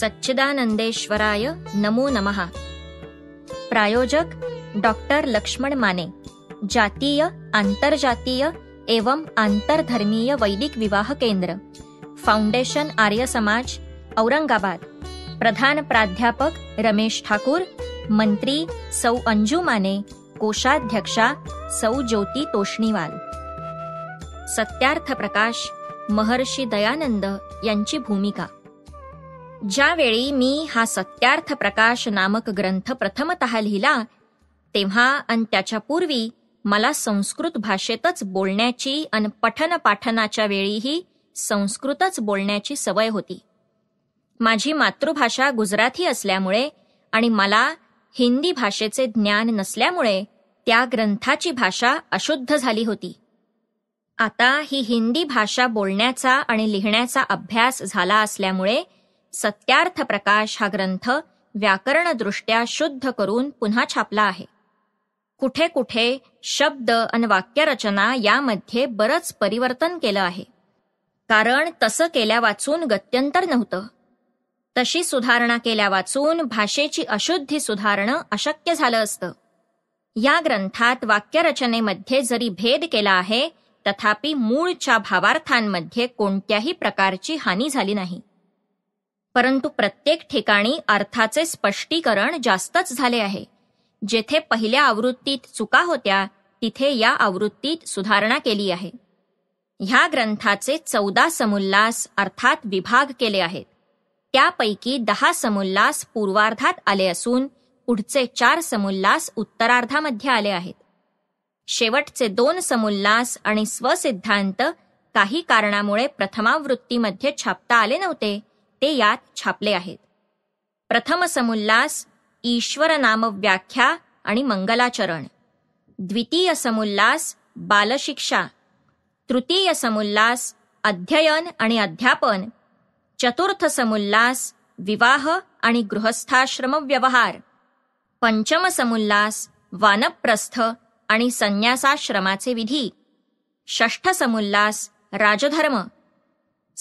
सच्चिदानंदेश्वराय नमो नमः प्रायोजक डॉक्टर लक्ष्मण माने जातीय आंतरजातीय एवं आंतरधर्मीय वैदिक विवाह केंद्र फाउंडेशन आर्य समाज औरंगाबाद प्रधान प्राध्यापक रमेश ठाकूर मंत्री सौ अंजू माने कोषाध्यक्षा सौ ज्योती तोष्णीवाल सत्यार्थ प्रकाश महर्षी दयानंद यांची भूमिका ज्यावेळी मी हा सत्यार्थ प्रकाश नामक ग्रंथ प्रथमत लिहिला तेव्हा आणि त्याच्यापूर्वी मला संस्कृत भाषेतच बोलण्याची आणि पठन पाठनाच्या वेळीही संस्कृतच बोलण्याची सवय होती माझी मातृभाषा गुजराती असल्यामुळे आणि मला हिंदी भाषेचे ज्ञान नसल्यामुळे त्या ग्रंथाची भाषा अशुद्ध झाली होती आता ही हिंदी भाषा बोलण्याचा आणि लिहिण्याचा अभ्यास झाला असल्यामुळे सत्यार्थ प्रकाश हा ग्रंथ व्याकरणदृष्ट्या शुद्ध करून पुन्हा छापला आहे कुठे कुठे शब्द आणि वाक्यरचना यामध्ये बरंच परिवर्तन केलं आहे कारण तसं केल्या वाचून गत्यंतर नव्हतं तशी सुधारणा केल्या वाचून भाषेची अशुद्धी सुधारणं अशक्य झालं असतं या ग्रंथात वाक्यरचनेमध्ये जरी भेद केला आहे तथापि मूळच्या भावार्थांमध्ये कोणत्याही प्रकारची हानी झाली नाही परंतु प्रत्येक ठिकाणी अर्थाचे स्पष्टीकरण जास्तच झाले आहे जेथे पहिल्या आवृत्तीत चुका होत्या तिथे या आवृत्तीत सुधारणा केली आहे ह्या ग्रंथाचे चौदा समुल्लास अर्थात विभाग केले आहेत त्यापैकी दहा समुल्लास पूर्वार्धात आले असून पुढचे चार समुल्लास उत्तरार्धामध्ये आले आहेत शेवटचे दोन समुल्लास आणि स्वसिद्धांत काही कारणामुळे प्रथमावृत्तीमध्ये छापता आले नव्हते ते यात छापले आहेत प्रथम समुल्लास ईश्वर नाम व्याख्या आणि मंगलाचरण द्वितीय समुल्लास बालशिक्षा तृतीय समुल्लास अध्ययन आणि अध्यापन चतुर्थ समुल्लास विवाह आणि गृहस्थाश्रम व्यवहार पंचम समुल्लास वानप्रस्थ आणि संन्यासाश्रमाचे विधी षष्ठ समुल्लास राजधर्म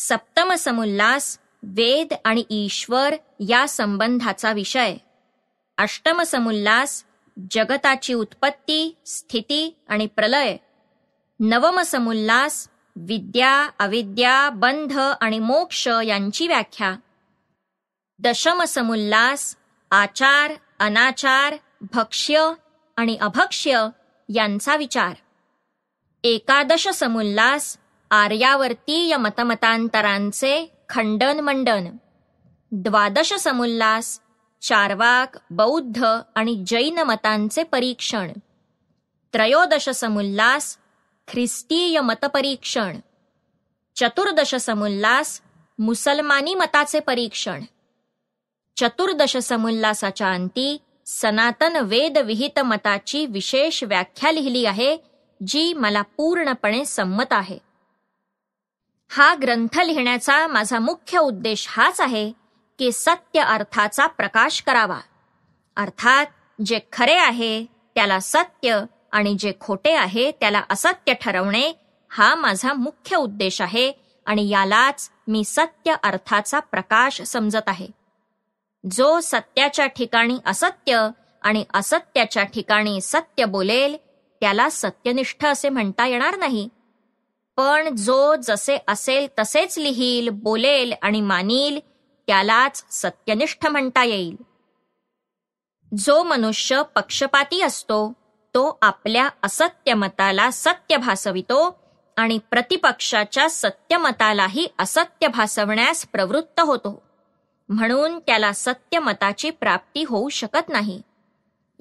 सप्तम समुल्लास वेद आणि ईश्वर या संबंधाचा विषय अष्टमसमुल्लास जगताची उत्पत्ती स्थिती आणि प्रलय नवमसमुल्लास विद्या अविद्या बंध आणि मोक्ष यांची व्याख्या दशमसमुल्लास आचार अनाचार भक्ष्य आणि अभक्ष्य यांचा विचार एकादश समुल्लास आर्यावर्तीय मतमतांतरांचे खंडन मंडन द्वादश समुल्लास चारवाक बौद्ध आणि जैन मतांचे परीक्षण त्रयोदश समुल्लास ख्रिस्तीय मतपरीक्षण चतुर्दश समुल्लास मुसलमानी मताचे परीक्षण चतुर्दश समुल्लासाच्या अंती सनातन वेदविहित मताची विशेष व्याख्या लिहिली आहे जी मला पूर्णपणे संमत आहे हा ग्रंथ लिहिण्याचा माझा मुख्य उद्देश हाच आहे की सत्य अर्थाचा प्रकाश करावा अर्थात जे खरे आहे त्याला सत्य आणि जे खोटे आहे त्याला असत्य ठरवणे हा माझा मुख्य उद्देश आहे आणि यालाच मी सत्य अर्थाचा प्रकाश समजत आहे जो सत्याच्या ठिकाणी असत्य आणि असत्याच्या ठिकाणी सत्य बोलेल त्याला सत्यनिष्ठ असे म्हणता येणार नाही पण जो जसे असेल तसेच लिहील बोलेल आणि मानील त्यालाच सत्यनिष्ठ म्हणता येईल जो मनुष्य पक्षपाती असतो तो आपल्या असत्यमताला सत्य भासवितो आणि प्रतिपक्षाच्या सत्यमतालाही असत्य भासवण्यास प्रवृत्त होतो म्हणून त्याला सत्यमताची प्राप्ती होऊ शकत नाही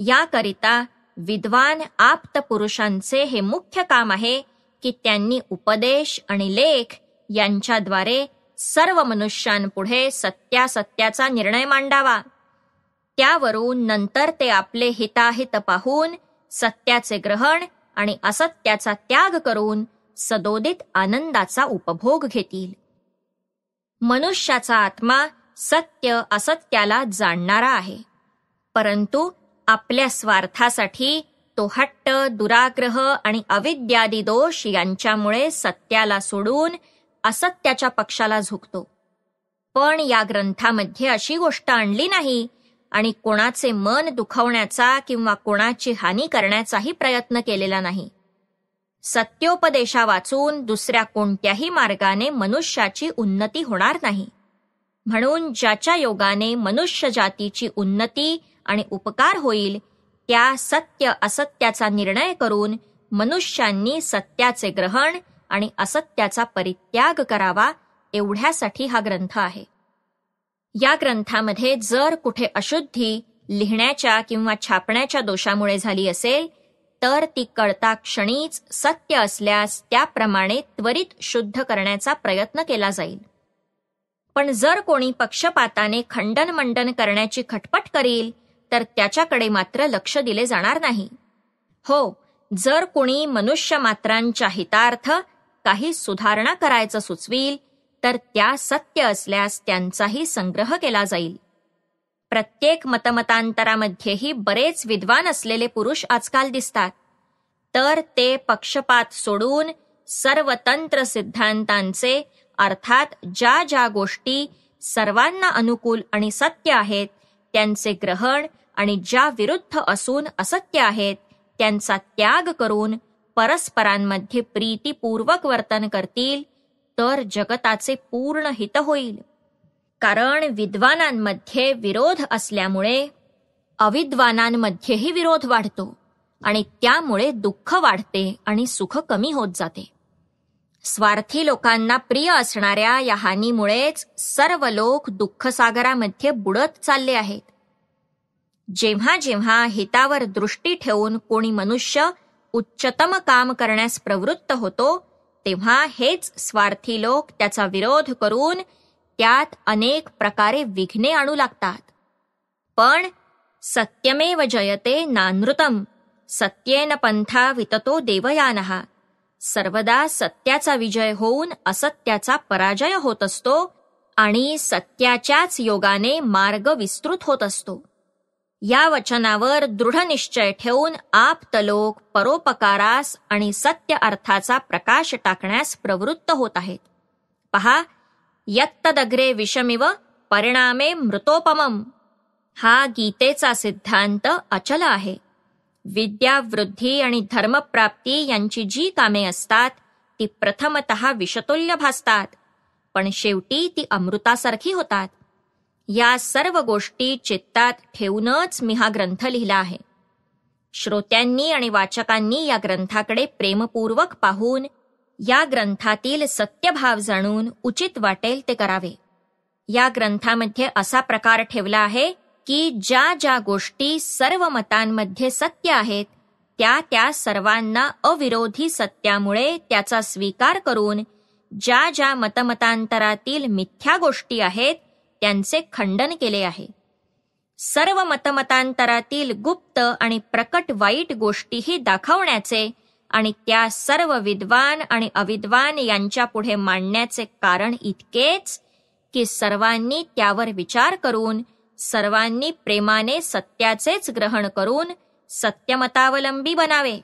याकरिता विद्वान आप्त पुरुषांचे हे मुख्य काम आहे की त्यांनी उपदेश आणि लेख यांच्याद्वारे सर्व मनुष्यांपुढे सत्यासत्याचा निर्णय मांडावा त्यावरून नंतर ते आपले हिताहित पाहून सत्याचे ग्रहण आणि असत्याचा त्याग करून सदोदित आनंदाचा उपभोग घेतील मनुष्याचा आत्मा सत्य असत्याला जाणणारा आहे परंतु आपल्या स्वार्थासाठी तो हट्ट दुराग्रह आणि अविद्यादी दोष यांच्यामुळे सत्याला सोडून असत्याच्या पक्षाला झुकतो पण या ग्रंथामध्ये अशी गोष्ट आणली नाही आणि कोणाचे मन दुखवण्याचा किंवा कोणाची हानी करण्याचाही प्रयत्न केलेला नाही सत्योपदेशा वाचून दुसऱ्या कोणत्याही मार्गाने मनुष्याची उन्नती होणार नाही म्हणून ज्याच्या योगाने मनुष्य जातीची उन्नती आणि उपकार होईल त्या सत्य असत्याचा निर्णय करून मनुष्यांनी सत्याचे ग्रहण आणि असत्याचा परित्याग करावा एवढ्यासाठी हा ग्रंथ आहे या ग्रंथामध्ये जर कुठे अशुद्धी लिहिण्याच्या किंवा छापण्याच्या दोषामुळे झाली असेल तर ती कळता क्षणीच सत्य असल्यास त्याप्रमाणे त्वरित शुद्ध करण्याचा प्रयत्न केला जाईल पण जर कोणी पक्षपाताने खंडन मंडन करण्याची खटपट करील तर त्याच्याकडे मात्र लक्ष दिले जाणार नाही हो जर कोणी मात्रांच्या हितार्थ काही सुधारणा करायचं सुचवील तर त्या सत्य असल्यास त्यांचाही संग्रह केला जाईल प्रत्येक मतमतांतरामध्येही बरेच विद्वान असलेले पुरुष आजकाल दिसतात तर ते पक्षपात सोडून सर्व तंत्र सिद्धांतांचे अर्थात ज्या ज्या गोष्टी सर्वांना अनुकूल आणि सत्य आहेत त्यांचे ग्रहण आणि ज्या विरुद्ध असून असत्य आहेत त्यांचा त्याग करून परस्परांमध्ये प्रीतीपूर्वक वर्तन करतील तर जगताचे पूर्ण हित होईल कारण विद्वानांमध्ये विरोध असल्यामुळे अविद्वानांमध्येही विरोध वाढतो आणि त्यामुळे दुःख वाढते आणि सुख कमी होत जाते स्वार्थी लोकांना प्रिय असणाऱ्या या हानीमुळेच सर्व लोक दुःखसागरामध्ये बुडत चालले आहेत जेव्हा जेव्हा हितावर दृष्टी ठेवून कोणी मनुष्य उच्चतम काम करण्यास प्रवृत्त होतो तेव्हा हेच स्वार्थी लोक त्याचा विरोध करून त्यात अनेक प्रकारे विघ्ने आणू लागतात पण सत्यमेव जयते नानृतम सत्येन पंथा विततो देवयान सर्वदा सत्याचा विजय होऊन असत्याचा पराजय होत असतो आणि सत्याच्याच योगाने मार्ग विस्तृत होत असतो या वचनावर दृढ निश्चय ठेवून आपतलोक परोपकारास आणि सत्य अर्थाचा प्रकाश टाकण्यास प्रवृत्त होत आहेत पहा यत्तदग्रे विषमिव परिणामे मृतोपमम हा गीतेचा सिद्धांत अचल आहे विद्या वृद्धी आणि धर्मप्राप्ती यांची जी कामे असतात ती प्रथमत विषतुल्य भासतात पण शेवटी ती अमृतासारखी होतात या सर्व गोष्टी चित्तात ठेवूनच मी हा ग्रंथ लिहिला आहे श्रोत्यांनी आणि वाचकांनी या ग्रंथाकडे प्रेमपूर्वक पाहून या ग्रंथातील सत्यभाव जाणून उचित वाटेल ते करावे या ग्रंथामध्ये असा प्रकार ठेवला आहे की ज्या ज्या गोष्टी सर्व मतांमध्ये सत्य आहेत त्या त्या सर्वांना अविरोधी सत्यामुळे त्याचा स्वीकार करून ज्या ज्या मतमतांतरातील मिथ्या गोष्टी आहेत त्यांचे खंडन केले आहे सर्व मतमतांतरातील गुप्त आणि प्रकट वाईट गोष्टीही दाखवण्याचे आणि त्या सर्व विद्वान आणि अविद्वान यांच्या पुढे मांडण्याचे कारण इतकेच की सर्वांनी त्यावर विचार करून सर्वांनी प्रेमाने सत्याचेच ग्रहण करून सत्यमतावलंबी बनावे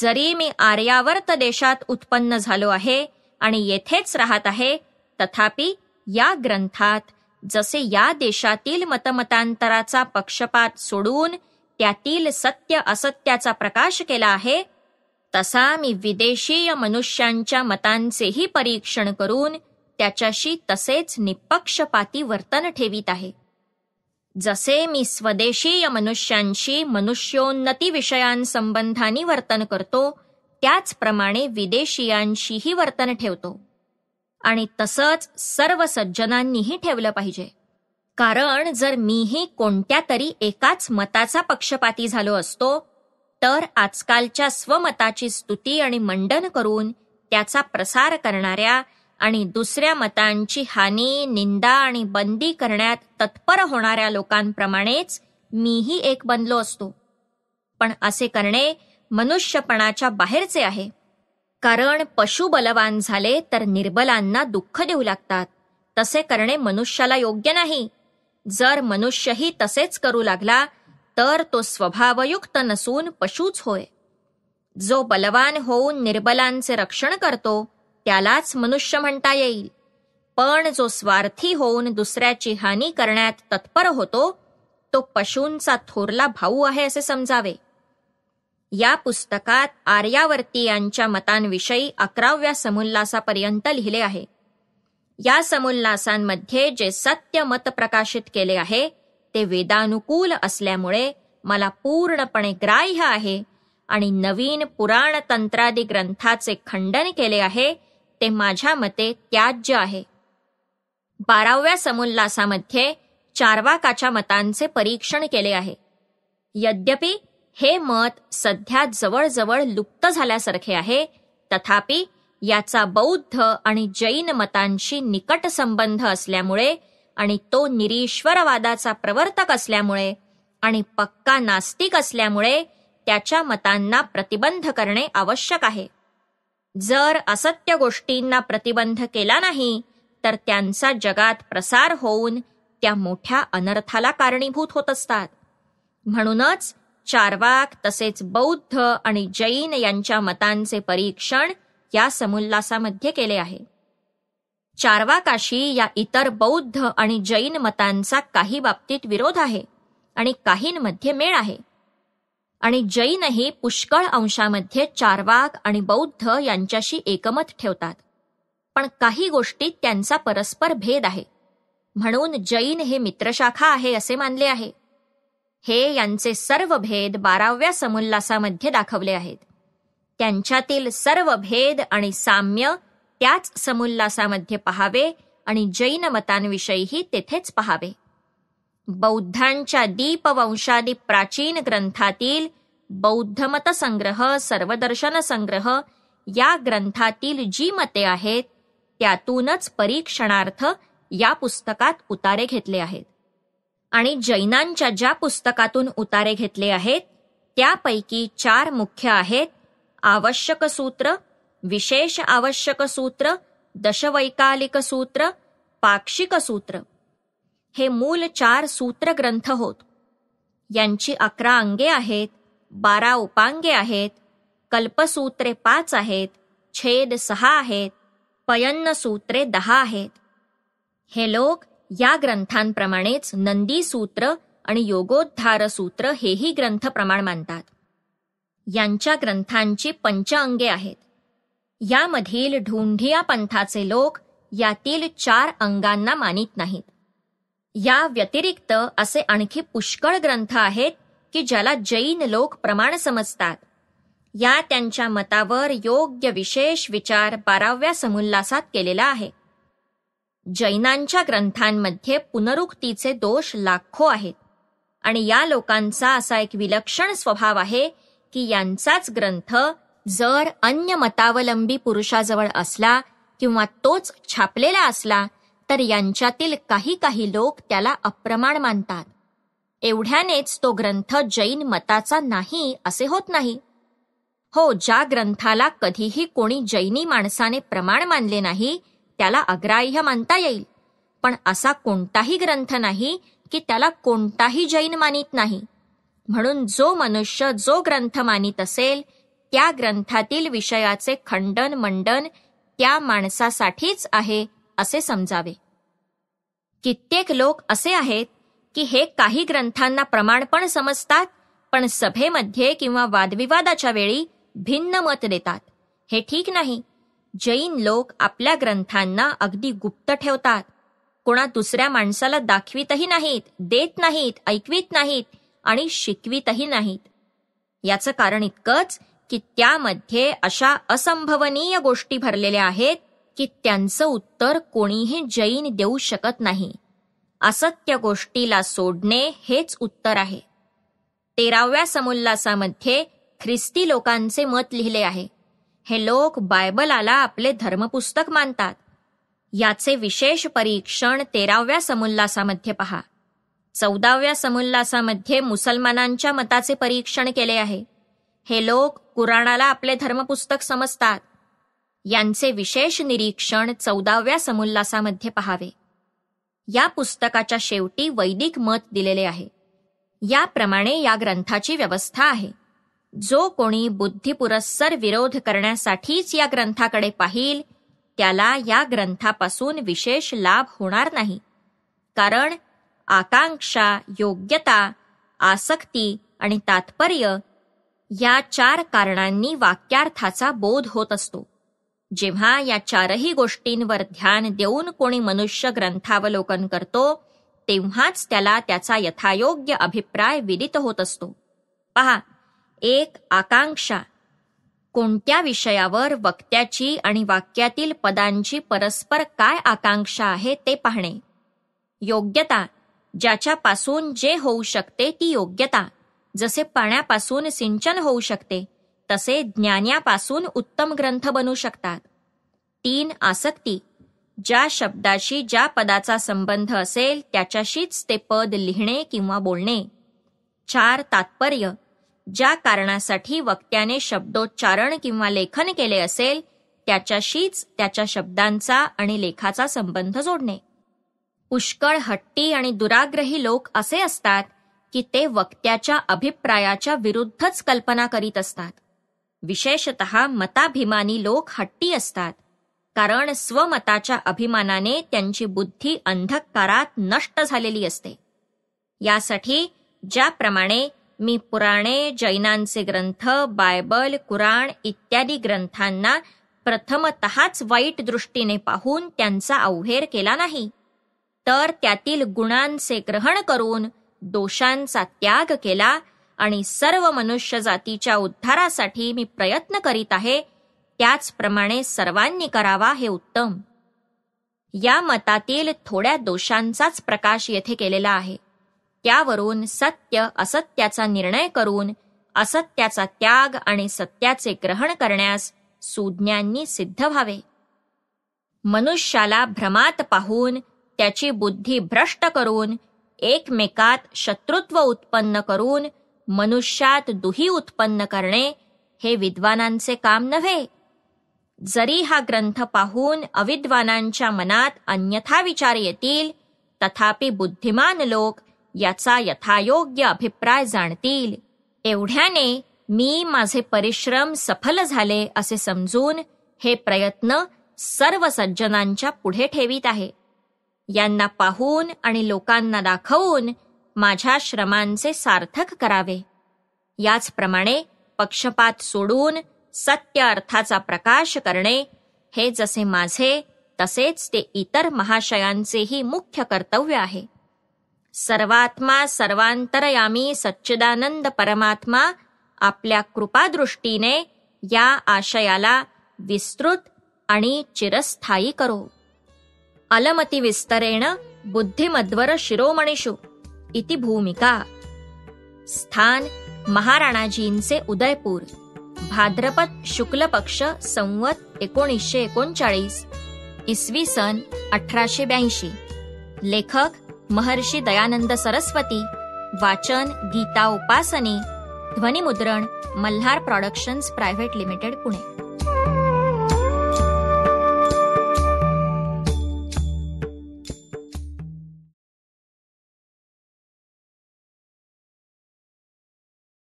जरी मी आर्यावर्त देशात उत्पन्न झालो आहे आणि येथेच राहत आहे तथापि या ग्रंथात जसे या देशातील मतमतांतराचा पक्षपात सोडून त्यातील सत्य असत्याचा प्रकाश केला आहे तसा मी विदेशीय मनुष्यांच्या मतांचेही परीक्षण करून त्याच्याशी तसेच निपक्षपाती वर्तन ठेवीत आहे जसे मी स्वदेशीय मनुष्यांशी मनुष्योन्नती विषयांसंबंधानी वर्तन करतो त्याचप्रमाणे विदेशीयांशीही वर्तन ठेवतो आणि तसंच सर्व सज्जनांनीही ठेवलं पाहिजे कारण जर मीही कोणत्या तरी एकाच मताचा पक्षपाती झालो असतो तर आजकालच्या स्वमताची स्तुती आणि मंडन करून त्याचा प्रसार करणाऱ्या आणि दुसऱ्या मतांची हानी निंदा आणि बंदी करण्यात तत्पर होणाऱ्या लोकांप्रमाणेच मीही एक बनलो असतो पण असे करणे मनुष्यपणाच्या बाहेरचे आहे कारण पशु बलवान झाले तर निर्बलांना दुःख देऊ लागतात तसे करणे मनुष्याला योग्य नाही जर मनुष्यही तसेच करू लागला तर तो स्वभावयुक्त नसून पशूच होय जो बलवान होऊन निर्बलांचे रक्षण करतो त्यालाच मनुष्य म्हणता येईल पण जो स्वार्थी होऊन दुसऱ्याची हानी करण्यात तत्पर होतो तो पशूंचा थोरला भाऊ आहे असे समजावे या पुस्तकात आर्यावर्ती यांच्या मतांविषयी अकराव्या समुल्लासापर्यंत लिहिले आहे या समुल्लासांमध्ये जे सत्य मत प्रकाशित केले आहे ते वेदानुकूल असल्यामुळे मला पूर्णपणे ग्राह्य आहे आणि नवीन पुराण तंत्रादी ग्रंथाचे खंडन केले आहे ते माझ्या मते त्याज्य आहे बाराव्या समुल्लासामध्ये चार्वाकाच्या मतांचे परीक्षण केले आहे यद्यपि हे मत सध्या जवळजवळ लुप्त झाल्यासारखे आहे तथापि याचा बौद्ध आणि जैन मतांशी निकट संबंध असल्यामुळे आणि तो निरीश्वरवादाचा प्रवर्तक असल्यामुळे आणि पक्का नास्तिक असल्यामुळे त्याच्या मतांना प्रतिबंध करणे आवश्यक आहे जर असत्य गोष्टींना प्रतिबंध केला नाही तर त्यांचा जगात प्रसार होऊन त्या मोठ्या अनर्थाला कारणीभूत होत असतात म्हणूनच चारवाक तसेच बौद्ध आणि जैन यांच्या मतांचे परीक्षण या समुल्लासामध्ये केले आहे चारवाकाशी या इतर बौद्ध आणि जैन मतांचा काही बाबतीत विरोध आहे आणि काहींमध्ये मेळ आहे आणि जैनही पुष्कळ अंशामध्ये चारवाक आणि बौद्ध यांच्याशी एकमत ठेवतात पण काही गोष्टीत त्यांचा परस्पर भेद आहे म्हणून जैन हे मित्रशाखा आहे असे मानले आहे हे यांचे सर्व भेद बाराव्या समुल्लासामध्ये दाखवले आहेत त्यांच्यातील सर्व भेद आणि साम्य त्याच समुल्लासामध्ये पहावे आणि जैन मतांविषयीही तेथेच पहावे बौद्धांच्या दीपवंशादी प्राचीन ग्रंथातील बौद्धमत संग्रह सर्वदर्शन संग्रह या ग्रंथातील जी मते आहेत त्यातूनच परीक्षणार्थ या पुस्तकात उतारे घेतले आहेत आणि जैनांच्या ज्या पुस्तकातून उतारे घेतले आहेत त्यापैकी चार मुख्य आहेत आवश्यक सूत्र विशेष आवश्यक सूत्र दशवैकालिक सूत्र पाक्षिक सूत्र हे मूल चार सूत्र ग्रंथ होत यांची अकरा अंगे आहेत बारा उपांगे आहेत कल्पसूत्रे पाच आहेत छेद सहा आहेत पयन्न सूत्रे दहा आहेत हे लोक या ग्रंथांप्रमाणेच नंदी सूत्र आणि योगोद्धार सूत्र हेही ग्रंथ प्रमाण मानतात यांच्या ग्रंथांची पंच अंगे आहेत यामधील ढोंढिया पंथाचे लोक यातील चार अंगांना मानित नाहीत या व्यतिरिक्त असे आणखी पुष्कळ ग्रंथ आहेत की ज्याला जैन लोक प्रमाण समजतात या त्यांच्या मतावर योग्य विशेष विचार बाराव्या समुल्लासात केलेला आहे जैनांच्या ग्रंथांमध्ये पुनरुक्तीचे दोष लाखो आहेत आणि या लोकांचा असा एक विलक्षण स्वभाव आहे की यांचाच ग्रंथ जर अन्य मतावलंबी पुरुषाजवळ असला किंवा तोच छापलेला असला तर यांच्यातील काही काही लोक त्याला अप्रमाण मानतात एवढ्यानेच तो ग्रंथ जैन मताचा नाही असे होत नाही हो ज्या ग्रंथाला कधीही कोणी जैनी माणसाने प्रमाण मानले नाही त्याला अग्राह्य मानता येईल पण असा कोणताही ग्रंथ नाही की त्याला कोणताही जैन मानित नाही म्हणून जो मनुष्य जो ग्रंथ मानित असेल त्या ग्रंथातील विषयाचे खंडन मंडन त्या माणसासाठीच आहे असे समजावे कित्येक लोक असे आहेत की हे काही ग्रंथांना प्रमाण पण समजतात पण सभेमध्ये किंवा वादविवादाच्या वेळी भिन्न मत देतात हे ठीक नाही जैन लोक आपल्या ग्रंथांना अगदी गुप्त ठेवतात कोणा दुसऱ्या माणसाला दाखवितही नाहीत देत नाहीत ऐकवित नाहीत आणि शिकवितही नाहीत याचं कारण इतकंच की त्यामध्ये अशा असंभवनीय गोष्टी भरलेल्या आहेत की त्यांचं उत्तर कोणीही जैन देऊ शकत नाही असत्य गोष्टीला सोडणे हेच उत्तर आहे तेराव्या समुल्लासामध्ये ख्रिस्ती लोकांचे मत लिहिले आहे हे लोक बायबलाला आपले धर्मपुस्तक मानतात याचे विशेष परीक्षण तेराव्या समुल्लासामध्ये पहा चौदाव्या समुल्लासामध्ये मुसलमानांच्या मताचे परीक्षण केले आहे हे लोक कुराणाला आपले धर्मपुस्तक समजतात यांचे विशेष निरीक्षण चौदाव्या समुल्लासामध्ये पहावे या पुस्तकाच्या शेवटी वैदिक मत दिलेले आहे याप्रमाणे या ग्रंथाची व्यवस्था आहे जो कोणी बुद्धिपुरस्सर विरोध करण्यासाठीच या ग्रंथाकडे पाहिल त्याला या ग्रंथापासून विशेष लाभ होणार नाही कारण आकांक्षा योग्यता आसक्ती आणि तात्पर्य या चार कारणांनी वाक्यार्थाचा बोध होत असतो जेव्हा या चारही गोष्टींवर ध्यान देऊन कोणी मनुष्य ग्रंथावलोकन करतो तेव्हाच त्याला त्याचा यथायोग्य अभिप्राय विदित होत असतो पहा एक आकांक्षा कोणत्या विषयावर वक्त्याची आणि वाक्यातील पदांची परस्पर काय आकांक्षा आहे ते पाहणे योग्यता ज्याच्यापासून जे होऊ शकते ती योग्यता जसे पाण्यापासून सिंचन होऊ शकते तसे ज्ञानापासून उत्तम ग्रंथ बनू शकतात तीन आसक्ती ज्या शब्दाशी ज्या पदाचा संबंध असेल त्याच्याशीच ते पद लिहिणे किंवा बोलणे चार तात्पर्य ज्या कारणासाठी वक्त्याने शब्दोच्चारण किंवा लेखन केले असेल त्याच्याशीच त्याच्या शब्दांचा आणि लेखाचा संबंध जोडणे पुष्कळ हट्टी आणि दुराग्रही लोक असे असतात की ते वक्त्याच्या अभिप्रायाच्या विरुद्धच कल्पना करीत असतात विशेषत मताभिमानी लोक हट्टी असतात कारण स्वमताच्या अभिमानाने त्यांची बुद्धी अंधकारात नष्ट झालेली असते यासाठी ज्याप्रमाणे मी पुराणे जैनांचे ग्रंथ बायबल कुराण इत्यादी ग्रंथांना प्रथमतःच वाईट दृष्टीने पाहून त्यांचा अवहेर केला नाही तर त्यातील गुणांचे ग्रहण करून दोषांचा त्याग केला आणि सर्व मनुष्य जातीच्या उद्धारासाठी मी प्रयत्न करीत आहे त्याचप्रमाणे सर्वांनी करावा हे उत्तम या मतातील थोड्या दोषांचाच प्रकाश येथे केलेला आहे त्यावरून सत्य असत्याचा निर्णय करून असत्याचा त्याग आणि सत्याचे ग्रहण करण्यास सुज्ञांनी सिद्ध व्हावे मनुष्याला भ्रमात पाहून त्याची बुद्धी भ्रष्ट करून एकमेकात शत्रुत्व उत्पन्न करून मनुष्यात दुही उत्पन्न करणे हे विद्वानांचे काम नव्हे जरी हा ग्रंथ पाहून अविद्वानांच्या मनात अन्यथा विचार येतील तथापि बुद्धिमान लोक याचा यथायोग्य अभिप्राय जाणतील एवढ्याने मी माझे परिश्रम सफल झाले असे समजून हे प्रयत्न सर्व सज्जनांच्या पुढे ठेवीत आहे यांना पाहून आणि लोकांना दाखवून माझ्या श्रमांचे सार्थक करावे याचप्रमाणे पक्षपात सोडून सत्य अर्थाचा प्रकाश करणे हे जसे माझे तसेच ते इतर महाशयांचेही मुख्य कर्तव्य आहे सर्वात्मा सर्वांतरयामी सच्चिदानंद परमात्मा आपल्या कृपादृष्टीने या आशयाला विस्तृत आणि चिरस्थायी करो अलमती विस्तरेण बुद्धिमद्वर शिरोमणिषु इति भूमिका स्थान महाराणाजींचे उदयपूर भाद्रपद शुक्ल पक्ष संवत एकोणीसशे एकोणचाळीस इसवी सन अठराशे ब्याऐंशी लेखक महर्षी दयानंद सरस्वती वाचन गीता उपासने ध्वनिमुद्रण Malhar productions private limited Pune